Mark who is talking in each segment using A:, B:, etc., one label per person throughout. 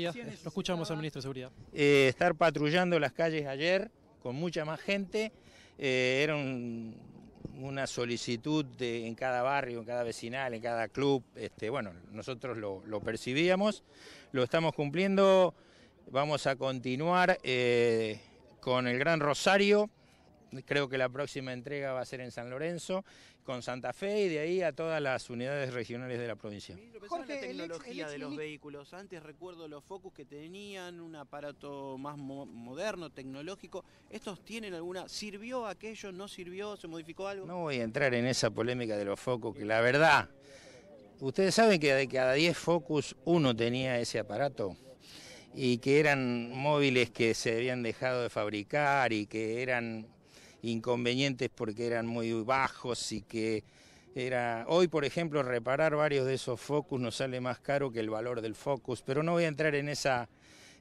A: Lo escuchamos al ministro de Seguridad. Eh, estar patrullando las calles ayer con mucha más gente. Eh, era una solicitud en cada barrio, en cada vecinal, en cada club. Este, bueno, nosotros lo, percibíamos, lo estamos cumpliendo. Vamos a continuar eh, con el Gran Rosario. Creo que la próxima entrega va a ser en San Lorenzo, con Santa Fe y de ahí a todas las unidades regionales de la provincia. Jorge, la tecnología de los vehículos. Antes recuerdo los Focus que tenían un aparato más moderno, tecnológico. ¿Estos tienen alguna? ¿Sirvió aquello? ¿No sirvió? ¿Se modificó algo? No voy a entrar en esa polémica de los Focus, que la verdad, ustedes saben que de cada 10 Focus uno tenía ese aparato y que eran móviles que se habían dejado de fabricar y que eran inconvenientes porque eran muy bajos y que era hoy por ejemplo reparar varios de esos focus nos sale más caro que el valor del focus, pero no voy a entrar en esa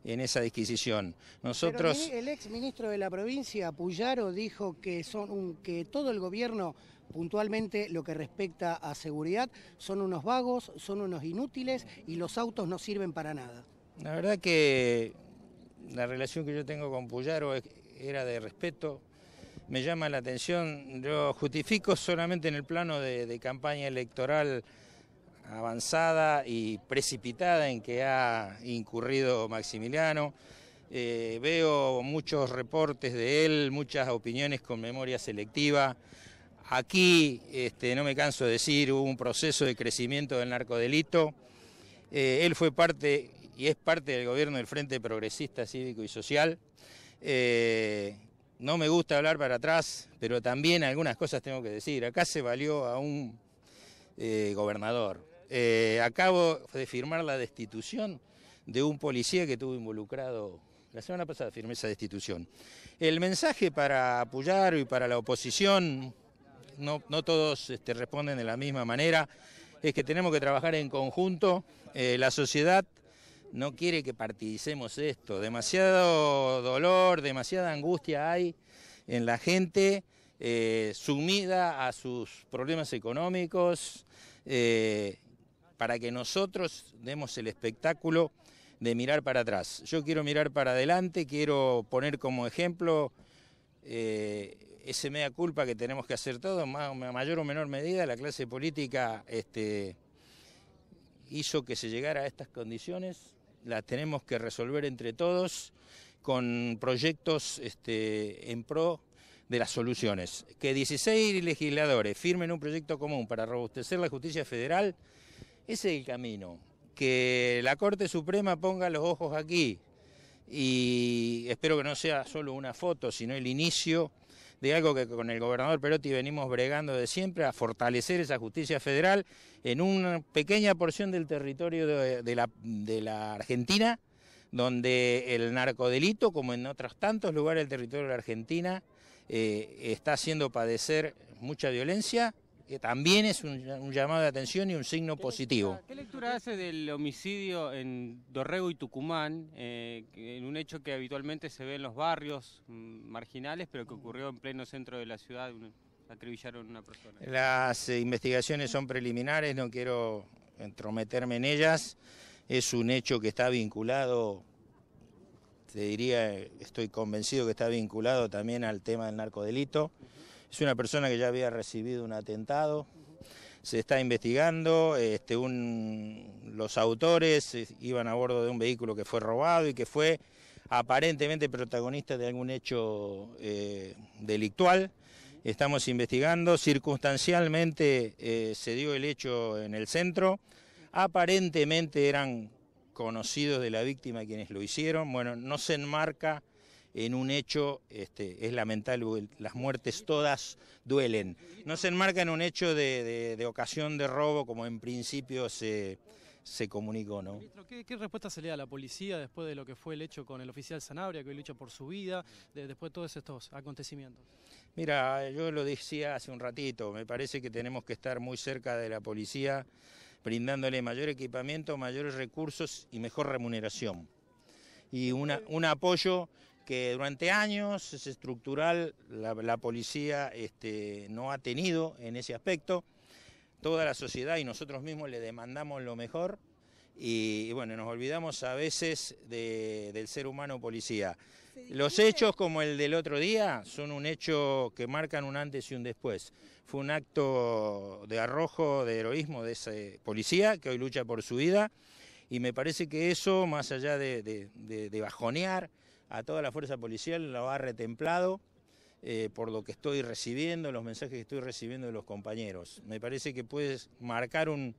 A: en esa disquisición. Nosotros el ex ministro de la provincia Puyaro dijo que son que todo el gobierno puntualmente lo que respecta a seguridad son unos vagos, son unos inútiles y los autos no sirven para nada. La verdad que la relación que yo tengo con Puyaro era de respeto, me llama la atención. Yo justifico solamente en el plano de, campaña electoral avanzada y precipitada en que ha incurrido Maximiliano. Eh, veo muchos reportes de él, muchas opiniones con memoria selectiva. Aquí, este, no me canso de decir, hubo un proceso de crecimiento del narcodelito. Eh, él fue parte y es parte del gobierno del Frente Progresista Cívico y Social. Eh, no me gusta hablar para atrás, pero también algunas cosas tengo que decir. Acá se valió a un eh, gobernador. Eh, acabo de firmar la destitución de un policía que tuvo involucrado la semana pasada, firmé esa destitución. El mensaje para apoyar y para la oposición, no, todos este, responden de la misma manera, es que tenemos que trabajar en conjunto. Eh, la sociedad no quiere que partidicemos esto. Demasiado dolor, demasiada angustia hay en la gente eh, sumida a sus problemas económicos, eh, para que nosotros demos el espectáculo de mirar para atrás. Yo quiero mirar para adelante, quiero poner como ejemplo eh, ese mea culpa que tenemos que hacer todos, a mayor o menor medida, la clase política este, hizo que se llegara a estas condiciones las tenemos que resolver entre todos con proyectos este, en pro de las soluciones. Que 16 legisladores firmen un proyecto común para robustecer la justicia federal, ese es el camino. Que la Corte Suprema ponga los ojos aquí, y espero que no sea solo una foto, sino el inicio de algo que con el gobernador Perotti venimos bregando de siempre, a fortalecer esa justicia federal en una pequeña porción del territorio de, la, Argentina, donde el narcodelito, como en otros tantos lugares del territorio de la Argentina, eh, está haciendo padecer mucha violencia que también es un, llamado de atención y un signo positivo. ¿Qué lectura hace del homicidio en Dorrego y Tucumán, eh, en un hecho que habitualmente se ve en los barrios mm, marginales, pero que ocurrió en pleno centro de la ciudad, acribillaron a una persona? Las investigaciones son preliminares, no quiero entrometerme en ellas, es un hecho que está vinculado te diría, estoy convencido que está vinculado también al tema del narcodelito. Es una persona que ya había recibido un atentado. Se está investigando, este, los autores eh, iban a bordo de un vehículo que fue robado y que fue aparentemente protagonista de algún hecho eh, delictual. Estamos investigando, circunstancialmente eh, se dio el hecho en el centro, aparentemente eran conocidos de la víctima quienes lo hicieron, bueno, no se enmarca en un hecho, este, es lamentable, las muertes todas duelen. No se enmarca en un hecho de, ocasión de robo como en principio se, comunicó, ¿no? Ministro, ¿qué, respuesta se le da a la policía después de lo que fue el hecho con el oficial Sanabria, que hoy lucha por su vida, después de todos estos acontecimientos? Mira, yo lo decía hace un ratito, me parece que tenemos que estar muy cerca de la policía, brindándole mayor equipamiento, mayores recursos y mejor remuneración. Y un apoyo que durante años es estructural, la, policía este, no ha tenido en ese aspecto. Toda la sociedad y nosotros mismos le demandamos lo mejor y, bueno, nos olvidamos a veces del ser humano policía. Los hechos como el del otro día son un hecho que marcan un antes y un después. Fue un acto de arrojo, de heroísmo de ese policía que hoy lucha por su vida y me parece que eso, más allá de, de bajonear, a toda la fuerza policial, lo ha retemplado. Eh, por lo que estoy recibiendo, los mensajes que estoy recibiendo de los compañeros. Me parece que puedes marcar un,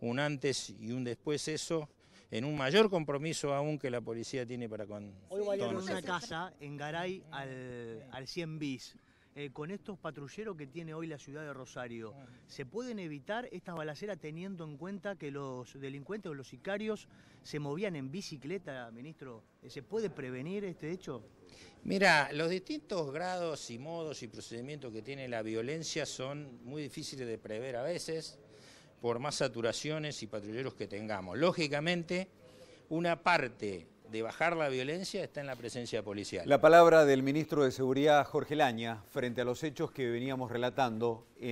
A: un antes y un después eso en un mayor compromiso aún que la policía tiene para con... Hoy voy a una casa en Garay al 100 bis. Eh, con estos patrulleros que tiene hoy la ciudad de Rosario. ¿Se pueden evitar estas balaceras teniendo en cuenta que los delincuentes o los sicarios se movían en bicicleta, ministro? Eh, ¿Se puede prevenir este hecho? Mira, los distintos grados y modos y procedimientos que tiene la violencia son muy difíciles de prever a veces por más saturaciones y patrulleros que tengamos. Lógicamente, una parte de bajar la violencia está en la presencia policial. La palabra del ministro de Seguridad, Jorge Laña, frente a los hechos que veníamos relatando. En...